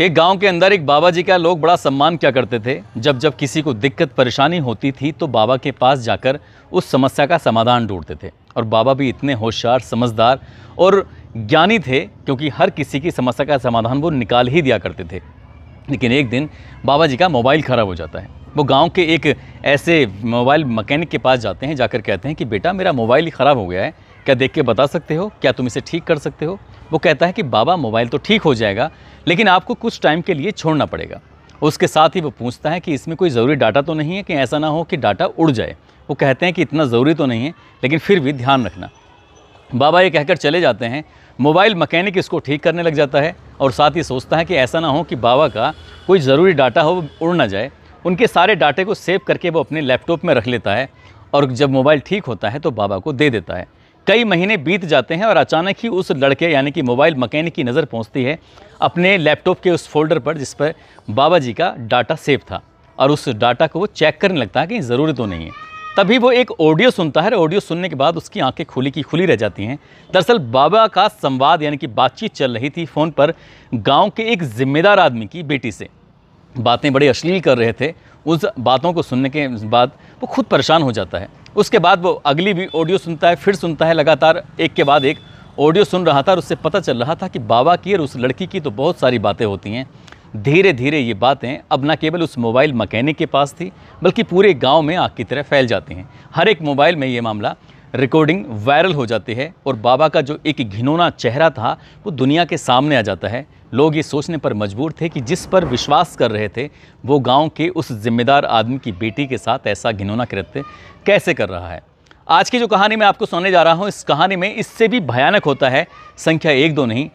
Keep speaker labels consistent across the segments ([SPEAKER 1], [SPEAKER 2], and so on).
[SPEAKER 1] एक गांव के अंदर एक बाबा जी का लोग बड़ा सम्मान क्या करते थे जब जब किसी को दिक्कत परेशानी होती थी तो बाबा के पास जाकर उस समस्या का समाधान ढूंढते थे और बाबा भी इतने होशियार समझदार और ज्ञानी थे क्योंकि हर किसी की समस्या का समाधान वो निकाल ही दिया करते थे लेकिन एक दिन बाबा जी का मोबाइल ख़राब हो जाता है वो गांव के एक ऐसे मोबाइल मकैनिक के पास जाते हैं जाकर कहते हैं कि बेटा मेरा मोबाइल ही ख़राब हो गया है क्या देख के बता सकते हो क्या तुम इसे ठीक कर सकते हो वो कहता है कि बाबा मोबाइल तो ठीक हो जाएगा लेकिन आपको कुछ टाइम के लिए छोड़ना पड़ेगा उसके साथ ही वो पूछता है कि इसमें कोई ज़रूरी डाटा तो नहीं है कि ऐसा ना हो कि डाटा उड़ जाए वो कहते हैं कि इतना ज़रूरी तो नहीं है लेकिन फिर भी ध्यान रखना बाबा ये कहकर चले जाते हैं मोबाइल मकैनिक इसको ठीक करने लग जाता है और साथ ही सोचता है कि ऐसा ना हो कि बाबा का कोई ज़रूरी डाटा हो उड़ ना जाए उनके सारे डाटे को सेव करके वो अपने लैपटॉप में रख लेता है और जब मोबाइल ठीक होता है तो बाबा को दे देता है कई महीने बीत जाते हैं और अचानक ही उस लड़के यानी कि मोबाइल मकैनिक की नज़र पहुंचती है अपने लैपटॉप के उस फोल्डर पर जिस पर बाबा जी का डाटा सेव था और उस डाटा को वो चेक करने लगता है कि ज़रूरी तो नहीं है तभी वो एक ऑडियो सुनता है और ऑडियो सुनने के बाद उसकी आंखें खुली की खुली रह जाती हैं दरअसल बाबा का संवाद यानी कि बातचीत चल रही थी फ़ोन पर गाँव के एक जिम्मेदार आदमी की बेटी से बातें बड़े अश्लील कर रहे थे उस बातों को सुनने के बाद वो खुद परेशान हो जाता है उसके बाद वो अगली भी ऑडियो सुनता है फिर सुनता है लगातार एक के बाद एक ऑडियो सुन रहा था और उससे पता चल रहा था कि बाबा की और उस लड़की की तो बहुत सारी बातें होती हैं धीरे धीरे ये बातें अब न केवल उस मोबाइल मकैनिक के पास थी बल्कि पूरे गांव में आग की तरह फैल जाती हैं हर एक मोबाइल में ये मामला रिकॉर्डिंग वायरल हो जाती है और बाबा का जो एक घिनौना चेहरा था वो दुनिया के सामने आ जाता है लोग ये सोचने पर मजबूर थे कि जिस पर विश्वास कर रहे थे वो गांव के उस जिम्मेदार आदमी की बेटी के साथ ऐसा घिनौना कृत्य कैसे कर रहा है आज की जो कहानी मैं आपको सुनाने जा रहा हूँ इस कहानी में इससे भी भयानक होता है संख्या एक दो नहीं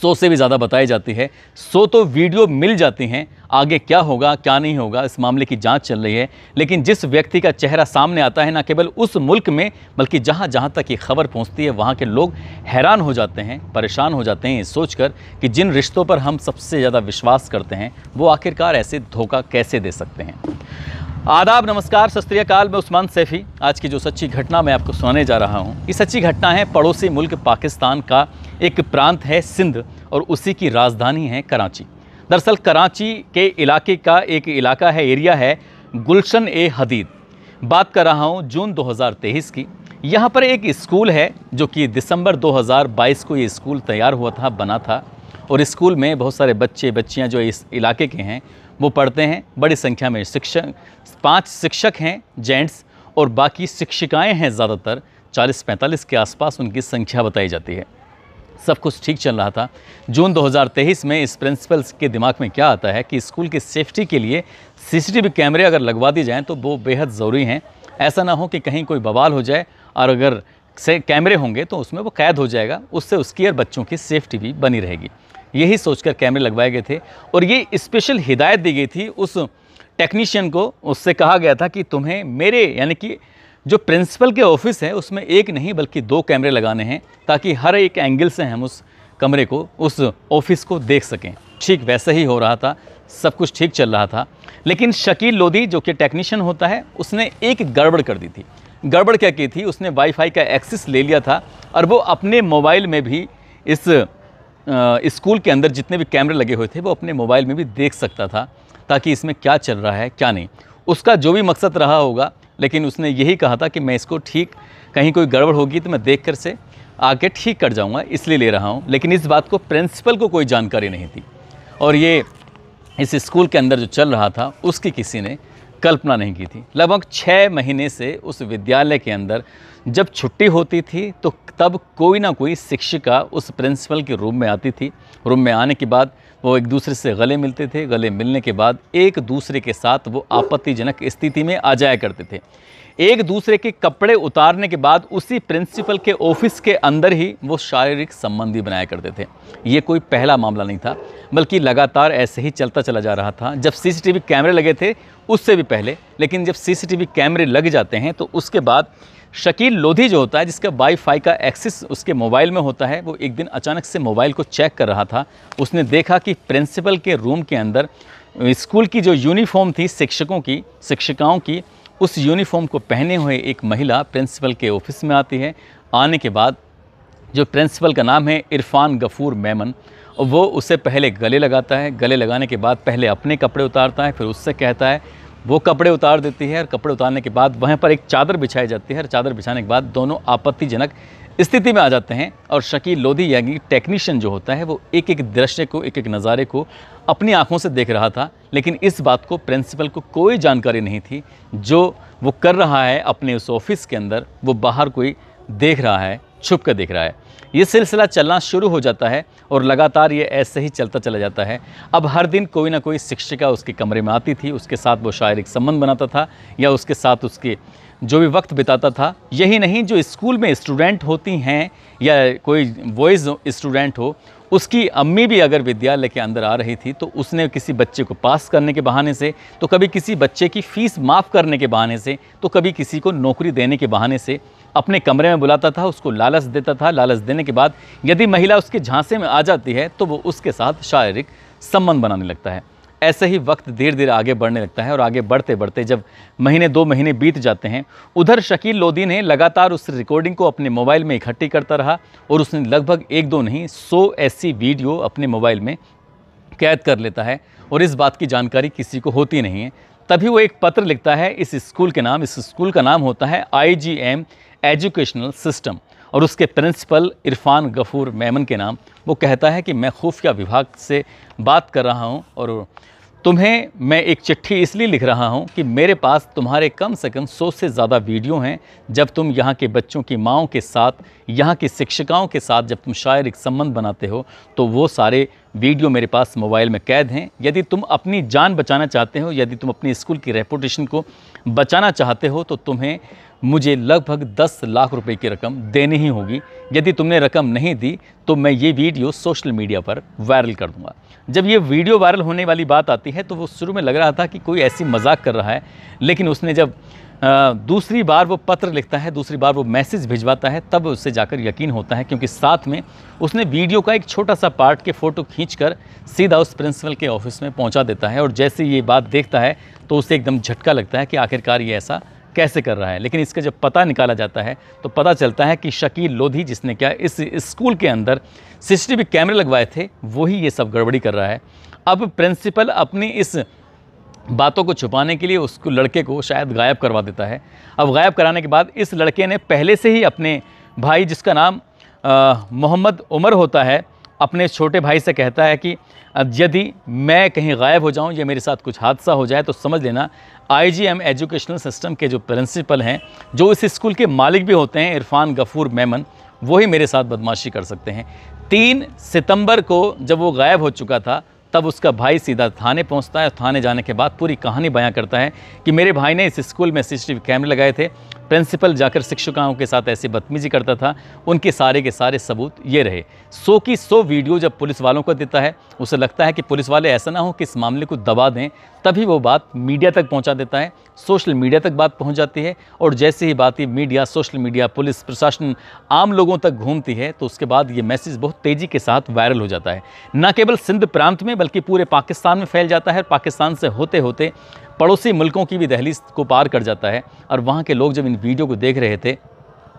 [SPEAKER 1] सौ से भी ज़्यादा बताई जाती है सौ तो वीडियो मिल जाती हैं आगे क्या होगा क्या नहीं होगा इस मामले की जांच चल रही है लेकिन जिस व्यक्ति का चेहरा सामने आता है ना केवल उस मुल्क में बल्कि जहां जहां तक ये खबर पहुंचती है वहां के लोग हैरान हो जाते हैं परेशान हो जाते हैं ये सोचकर कि जिन रिश्तों पर हम सबसे ज़्यादा विश्वास करते हैं वो आखिरकार ऐसे धोखा कैसे दे सकते हैं आदाब नमस्कार सस्त्रीकाल मैं उस्मान सैफी आज की जो सच्ची घटना मैं आपको सुनाने जा रहा हूँ ये सच्ची घटना है पड़ोसी मुल्क पाकिस्तान का एक प्रांत है सिंध और उसी की राजधानी है कराची दरअसल कराची के इलाके का एक इलाका है एरिया है गुलशन ए हदीद बात कर रहा हूँ जून 2023 की यहाँ पर एक स्कूल है जो कि दिसंबर 2022 को ये स्कूल तैयार हुआ था बना था और स्कूल में बहुत सारे बच्चे बच्चियाँ जो इस इलाके के हैं वो पढ़ते हैं बड़ी संख्या में शिक्षक पाँच शिक्षक हैं जेंट्स और बाकी शिक्षिकाएँ हैं ज़्यादातर 40-45 के आसपास उनकी संख्या बताई जाती है सब कुछ ठीक चल रहा था जून 2023 में इस प्रिंसिपल्स के दिमाग में क्या आता है कि स्कूल की सेफ्टी के लिए सीसीटीवी कैमरे अगर लगवा दिए जाएँ तो वो बेहद ज़रूरी हैं ऐसा ना हो कि कहीं कोई बवाल हो जाए और अगर से कैमरे होंगे तो उसमें वो कैद हो जाएगा उससे उसकी और बच्चों की सेफ्टी भी बनी रहेगी यही सोचकर कैमरे लगवाए गए थे और ये स्पेशल हिदायत दी गई थी उस टेक्नीशियन को उससे कहा गया था कि तुम्हें मेरे यानी कि जो प्रिंसिपल के ऑफिस है उसमें एक नहीं बल्कि दो कैमरे लगाने हैं ताकि हर एक एंगल से हम उस कमरे को उस ऑफिस को देख सकें ठीक वैसा ही हो रहा था सब कुछ ठीक चल रहा था लेकिन शकील लोधी जो कि टेक्नीशियन होता है उसने एक गड़बड़ कर दी थी गड़बड़ क्या की थी उसने वाईफाई का एक्सेस ले लिया था और वो अपने मोबाइल में भी इस स्कूल के अंदर जितने भी कैमरे लगे हुए थे वो अपने मोबाइल में भी देख सकता था ताकि इसमें क्या चल रहा है क्या नहीं उसका जो भी मकसद रहा होगा लेकिन उसने यही कहा था कि मैं इसको ठीक कहीं कोई गड़बड़ होगी तो मैं देख कर से आके ठीक कर जाऊँगा इसलिए ले रहा हूँ लेकिन इस बात को प्रिंसिपल को कोई जानकारी नहीं थी और ये इस स्कूल के अंदर जो चल रहा था उसकी किसी ने कल्पना नहीं की थी लगभग छः महीने से उस विद्यालय के अंदर जब छुट्टी होती थी तो तब कोई ना कोई शिक्षिका उस प्रिंसिपल के रूम में आती थी रूम में आने के बाद वो एक दूसरे से गले मिलते थे गले मिलने के बाद एक दूसरे के साथ वो आपत्तिजनक स्थिति में आ जाया करते थे एक दूसरे के कपड़े उतारने के बाद उसी प्रिंसिपल के ऑफिस के अंदर ही वो शारीरिक संबंधी बनाया करते थे ये कोई पहला मामला नहीं था बल्कि लगातार ऐसे ही चलता चला जा रहा था जब सीसीटीवी कैमरे लगे थे उससे भी पहले लेकिन जब सीसीटीवी कैमरे लग जाते हैं तो उसके बाद शकील लोधी जो होता है जिसका वाईफाई का एक्सेस उसके मोबाइल में होता है वो एक दिन अचानक से मोबाइल को चेक कर रहा था उसने देखा कि प्रिंसिपल के रूम के अंदर स्कूल की जो यूनिफॉर्म थी शिक्षकों की शिक्षिकाओं की उस यूनिफॉर्म को पहने हुए एक महिला प्रिंसिपल के ऑफिस में आती है आने के बाद जो प्रिंसिपल का नाम है इरफान गफूर मेमन वो उसे पहले गले लगाता है गले लगाने के बाद पहले अपने कपड़े उतारता है फिर उससे कहता है वो कपड़े उतार देती है और कपड़े उतारने के बाद वहाँ पर एक चादर बिछाई जाती है और चादर बिछाने के बाद दोनों आपत्तिजनक स्थिति में आ जाते हैं और शकील लोधी यानी टेक्नीशियन जो होता है वो एक एक दृश्य को एक एक नज़ारे को अपनी आंखों से देख रहा था लेकिन इस बात को प्रिंसिपल को कोई जानकारी नहीं थी जो वो कर रहा है अपने उस ऑफिस के अंदर वो बाहर कोई देख रहा है छुप कर देख रहा है ये सिलसिला चलना शुरू हो जाता है और लगातार ये ऐसे ही चलता चला जाता है अब हर दिन कोई ना कोई शिक्षिका उसके कमरे में आती थी उसके साथ वो शारीरिक संबंध बनाता था या उसके साथ उसके जो भी वक्त बिताता था यही नहीं जो स्कूल में स्टूडेंट होती हैं या कोई बॉयज़ स्टूडेंट हो उसकी अम्मी भी अगर विद्यालय के अंदर आ रही थी तो उसने किसी बच्चे को पास करने के बहाने से तो कभी किसी बच्चे की फ़ीस माफ़ करने के बहाने से तो कभी किसी को नौकरी देने के बहाने से अपने कमरे में बुलाता था उसको लालच देता था लालच देने के बाद यदि महिला उसके झांसे में आ जाती है तो वो उसके साथ शारीरिक संबंध बनाने लगता है ऐसे ही वक्त धीरे धीरे आगे बढ़ने लगता है और आगे बढ़ते बढ़ते जब महीने दो महीने बीत जाते हैं उधर शकील लोदी ने लगातार उस रिकॉर्डिंग को अपने मोबाइल में इकट्ठी करता रहा और उसने लगभग एक दो नहीं सौ ऐसी वीडियो अपने मोबाइल में कैद कर लेता है और इस बात की जानकारी किसी को होती नहीं है तभी वो एक पत्र लिखता है इस स्कूल के नाम इस स्कूल का नाम होता है I G M educational system और उसके प्रिंसिपल इरफान गफूर मेमन के नाम वो कहता है कि मैं खुफिया विभाग से बात कर रहा हूँ और तुम्हें मैं एक चिट्ठी इसलिए लिख रहा हूँ कि मेरे पास तुम्हारे कम से कम सौ से ज़्यादा वीडियो हैं जब तुम यहाँ के बच्चों की माओ के साथ यहाँ की शिक्षिकाओं के साथ जब तुम एक संबंध बनाते हो तो वो सारे वीडियो मेरे पास मोबाइल में कैद हैं यदि तुम अपनी जान बचाना चाहते हो यदि तुम अपने स्कूल की रेपुटेशन को बचाना चाहते हो तो तुम्हें मुझे लगभग दस लाख रुपये की रकम देनी ही होगी यदि तुमने रकम नहीं दी तो मैं ये वीडियो सोशल मीडिया पर वायरल कर दूंगा जब ये वीडियो वायरल होने वाली बात आती है तो वो शुरू में लग रहा था कि कोई ऐसी मजाक कर रहा है लेकिन उसने जब आ, दूसरी बार वो पत्र लिखता है दूसरी बार वो मैसेज भिजवाता है तब उससे जाकर यकीन होता है क्योंकि साथ में उसने वीडियो का एक छोटा सा पार्ट के फ़ोटो खींचकर सीधा उस प्रिंसिपल के ऑफिस में पहुँचा देता है और जैसे ये बात देखता है तो उसे एकदम झटका लगता है कि आखिरकार ये ऐसा कैसे कर रहा है लेकिन इसका जब पता निकाला जाता है तो पता चलता है कि शकील लोधी जिसने क्या इस स्कूल के अंदर सीसीटीवी कैमरे लगवाए थे वही ये सब गड़बड़ी कर रहा है अब प्रिंसिपल अपनी इस बातों को छुपाने के लिए उसको लड़के को शायद गायब करवा देता है अब गायब कराने के बाद इस लड़के ने पहले से ही अपने भाई जिसका नाम मोहम्मद उमर होता है अपने छोटे भाई से कहता है कि यदि मैं कहीं गायब हो जाऊं या मेरे साथ कुछ हादसा हो जाए तो समझ लेना आईजीएम एजुकेशनल सिस्टम के जो प्रिंसिपल हैं जो इस स्कूल के मालिक भी होते हैं इरफान गफूर मेमन वही मेरे साथ बदमाशी कर सकते हैं तीन सितंबर को जब वो गायब हो चुका था तब उसका भाई सीधा थाने पहुंचता है थाने जाने के बाद पूरी कहानी बयां करता है कि मेरे भाई ने इस स्कूल में सी कैमरे लगाए थे प्रिंसिपल जाकर शिक्षिकाओं के साथ ऐसी बदतमीजी करता था उनके सारे के सारे सबूत ये रहे सो की सो वीडियो जब पुलिस वालों को देता है उसे लगता है कि पुलिस वाले ऐसा ना हो कि इस मामले को दबा दें तभी वो बात मीडिया तक पहुंचा देता है सोशल मीडिया तक बात पहुंच जाती है और जैसे ही बात ये मीडिया सोशल मीडिया पुलिस प्रशासन आम लोगों तक घूमती है तो उसके बाद ये मैसेज बहुत तेज़ी के साथ वायरल हो जाता है न केवल सिंध प्रांत में बल्कि पूरे पाकिस्तान में फैल जाता है और पाकिस्तान से होते होते पड़ोसी मुल्कों की भी दहलीज को पार कर जाता है और वहाँ के लोग जब इन वीडियो को देख रहे थे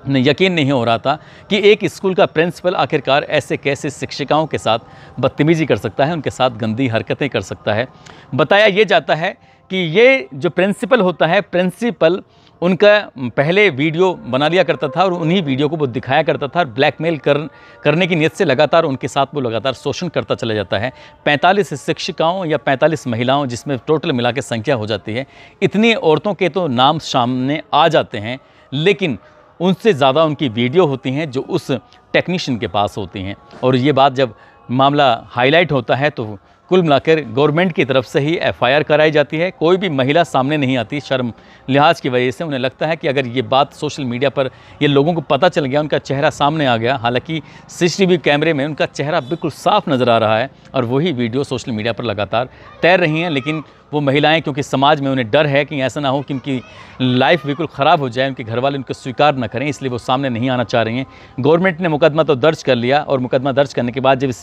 [SPEAKER 1] यकीन नहीं हो रहा था कि एक स्कूल का प्रिंसिपल आखिरकार ऐसे कैसे शिक्षिकाओं के साथ बदतमीजी कर सकता है उनके साथ गंदी हरकतें कर सकता है बताया ये जाता है कि ये जो प्रिंसिपल होता है प्रिंसिपल उनका पहले वीडियो बना लिया करता था और उन्हीं वीडियो को वो दिखाया करता था और ब्लैकमेल कर करने की नीयत से लगातार उनके साथ वो लगातार शोषण करता चला जाता है 45 शिक्षिकाओं या 45 महिलाओं जिसमें टोटल मिला के संख्या हो जाती है इतनी औरतों के तो नाम सामने आ जाते हैं लेकिन उनसे ज़्यादा उनकी वीडियो होती हैं जो उस टेक्नीशियन के पास होती हैं और ये बात जब मामला हाईलाइट होता है तो कुल मिलाकर गवर्नमेंट की तरफ से ही एफआईआर कराई जाती है कोई भी महिला सामने नहीं आती शर्म लिहाज की वजह से उन्हें लगता है कि अगर ये बात सोशल मीडिया पर ये लोगों को पता चल गया उनका चेहरा सामने आ गया हालांकि सीसीटीवी कैमरे में उनका चेहरा बिल्कुल साफ नज़र आ रहा है और वही वीडियो सोशल मीडिया पर लगातार तैर रही हैं लेकिन वो महिलाएं क्योंकि समाज में उन्हें डर है कि ऐसा ना हो कि उनकी लाइफ बिल्कुल ख़राब हो जाए उनके घर वाले उनको स्वीकार ना करें इसलिए वो सामने नहीं आना चाह रही हैं गवर्नमेंट ने मुकदमा तो दर्ज कर लिया और मुकदमा दर्ज करने के बाद जब इस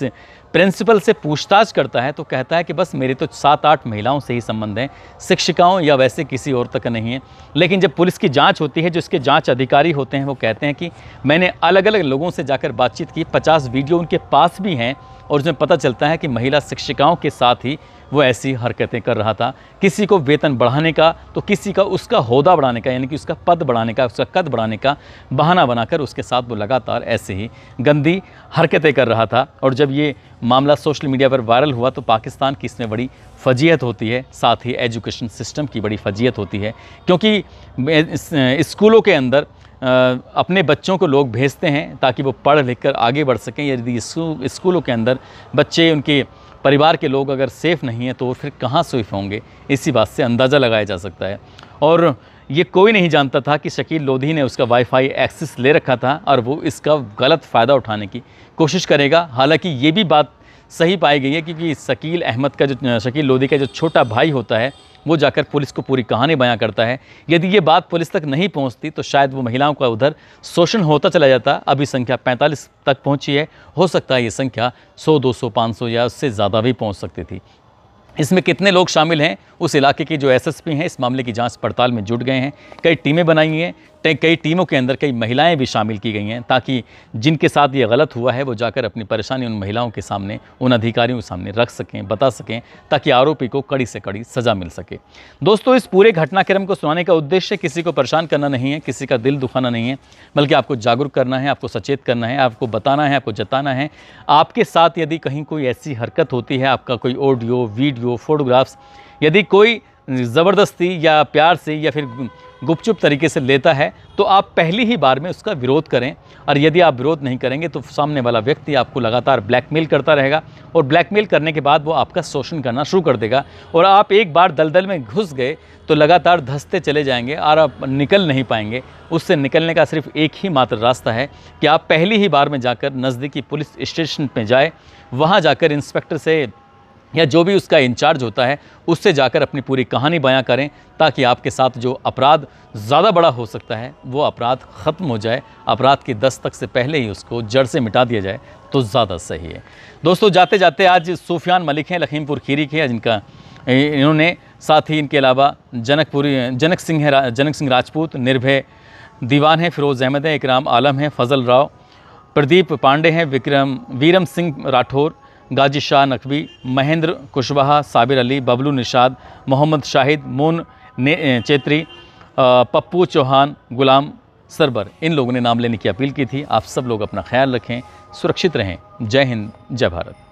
[SPEAKER 1] प्रिंसिपल से पूछताछ करता है तो कहता है कि बस मेरे तो सात आठ महिलाओं से ही संबंध हैं शिक्षिकाओं या वैसे किसी और तक नहीं है लेकिन जब पुलिस की जाँच होती है जो इसके जाँच अधिकारी होते हैं वो कहते हैं कि मैंने अलग अलग लोगों से जाकर बातचीत की पचास वीडियो उनके पास भी हैं और उसमें पता चलता है कि महिला शिक्षिकाओं के साथ ही वो ऐसी हरकतें कर रहा था किसी को वेतन बढ़ाने का तो किसी का उसका होदा बढ़ाने का यानी कि उसका पद बढ़ाने का उसका कद बढ़ाने का बहाना बनाकर उसके साथ वो लगातार ऐसे ही गंदी हरकतें कर रहा था और जब ये मामला सोशल मीडिया पर वायरल हुआ तो पाकिस्तान की इसमें बड़ी फजीयत होती है साथ ही एजुकेशन सिस्टम की बड़ी फजीयत होती है क्योंकि स्कूलों के अंदर अपने बच्चों को लोग भेजते हैं ताकि वो पढ़ लिख कर आगे बढ़ सकें यदि स्कूलों के अंदर बच्चे उनके परिवार के लोग अगर सेफ़ नहीं हैं तो वो फिर कहाँ सेफ होंगे इसी बात से अंदाज़ा लगाया जा सकता है और ये कोई नहीं जानता था कि शकील लोधी ने उसका वाईफाई एक्सेस ले रखा था और वो इसका गलत फ़ायदा उठाने की कोशिश करेगा हालांकि ये भी बात सही पाई गई है क्योंकि शकील अहमद का जो शकील लोधी का जो छोटा भाई होता है वो जाकर पुलिस को पूरी कहानी बयां करता है यदि ये बात पुलिस तक नहीं पहुंचती तो शायद वो महिलाओं का उधर शोषण होता चला जाता अभी संख्या 45 तक पहुंची है हो सकता है ये संख्या 100, 200, 500 या उससे ज़्यादा भी पहुंच सकती थी इसमें कितने लोग शामिल हैं उस इलाके के जो एसएसपी हैं इस मामले की जांच पड़ताल में जुट गए हैं कई टीमें बनाई हैं कई टीमों के अंदर कई महिलाएं भी शामिल की गई हैं ताकि जिनके साथ ये गलत हुआ है वो जाकर अपनी परेशानी उन महिलाओं के सामने उन अधिकारियों के सामने रख सकें बता सकें ताकि आरोपी को कड़ी से कड़ी सज़ा मिल सके दोस्तों इस पूरे घटनाक्रम को सुनाने का उद्देश्य किसी को परेशान करना नहीं है किसी का दिल दुखाना नहीं है बल्कि आपको जागरूक करना है आपको सचेत करना है आपको बताना है आपको जताना है आपके साथ यदि कहीं कोई ऐसी हरकत होती है आपका कोई ऑडियो वीडियो फोटोग्राफ्स यदि कोई ज़बरदस्ती या प्यार से या फिर गुपचुप तरीके से लेता है तो आप पहली ही बार में उसका विरोध करें और यदि आप विरोध नहीं करेंगे तो सामने वाला व्यक्ति आपको लगातार ब्लैकमेल करता रहेगा और ब्लैकमेल करने के बाद वो आपका शोषण करना शुरू कर देगा और आप एक बार दलदल में घुस गए तो लगातार धंसते चले जाएंगे और आप निकल नहीं पाएंगे उससे निकलने का सिर्फ एक ही मात्र रास्ता है कि आप पहली ही बार में जाकर नज़दीकी पुलिस स्टेशन पर जाए वहाँ जाकर इंस्पेक्टर से या जो भी उसका इंचार्ज होता है उससे जाकर अपनी पूरी कहानी बयां करें ताकि आपके साथ जो अपराध ज़्यादा बड़ा हो सकता है वो अपराध ख़त्म हो जाए अपराध की दस्तक से पहले ही उसको जड़ से मिटा दिया जाए तो ज़्यादा सही है दोस्तों जाते जाते आज सूफियान मलिक हैं लखीमपुर खीरी के जिनका इन्होंने साथ ही इनके अलावा जनकपुरी जनक सिंह है जनक सिंह राजपूत निर्भय दीवान हैं फ़िरोज़ अहमद हैं इकराम आलम हैं फजल राव प्रदीप पांडे हैं विक्रम वीरम सिंह राठौर गाजी शाह नकवी महेंद्र कुशवाहा साबिर अली बबलू निषाद मोहम्मद शाहिद मोन चेत्री पप्पू चौहान गुलाम सरबर इन लोगों ने नाम लेने की अपील की थी आप सब लोग अपना ख्याल रखें सुरक्षित रहें जय हिंद जय भारत